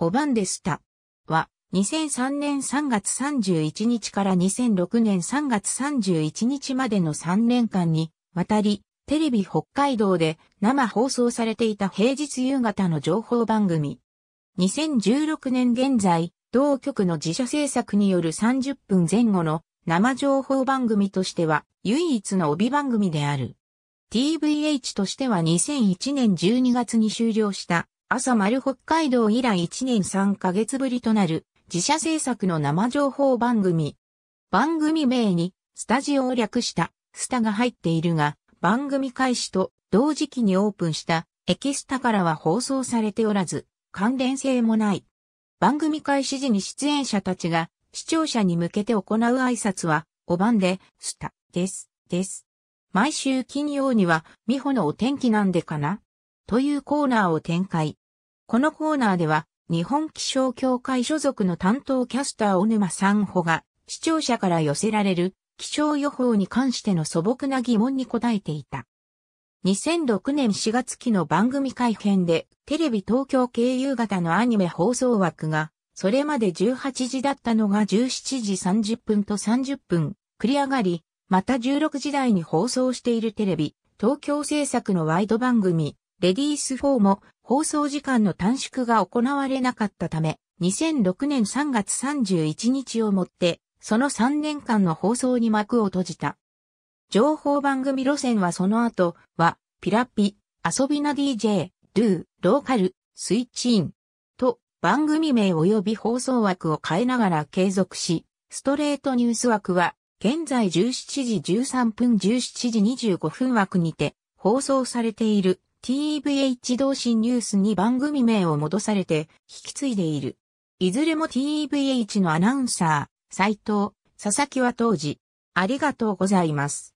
おばんでした。は、2003年3月31日から2006年3月31日までの3年間に、わたり、テレビ北海道で生放送されていた平日夕方の情報番組。2016年現在、同局の自社制作による30分前後の生情報番組としては唯一の帯番組である。TVH としては2001年12月に終了した朝丸北海道以来1年3ヶ月ぶりとなる自社制作の生情報番組。番組名にスタジオを略したスタが入っているが番組開始と同時期にオープンしたエキスタからは放送されておらず関連性もない。番組開始時に出演者たちが視聴者に向けて行う挨拶はお番でスタですです。毎週金曜には美穂のお天気なんでかなというコーナーを展開。このコーナーでは、日本気象協会所属の担当キャスター小沼さんほが、視聴者から寄せられる気象予報に関しての素朴な疑問に答えていた。2006年4月期の番組改編で、テレビ東京経由型のアニメ放送枠が、それまで18時だったのが17時30分と30分、繰り上がり、また16時台に放送しているテレビ、東京制作のワイド番組、レディース4も放送時間の短縮が行われなかったため、2006年3月31日をもって、その3年間の放送に幕を閉じた。情報番組路線はその後は、ピラピ、遊びな DJ、ドゥ、ローカル、スイッチイン、と番組名及び放送枠を変えながら継続し、ストレートニュース枠は、現在17時13分17時25分枠にて放送されている TVH 同心ニュースに番組名を戻されて引き継いでいる。いずれも TVH のアナウンサー、斉藤、佐々木は当時、ありがとうございます。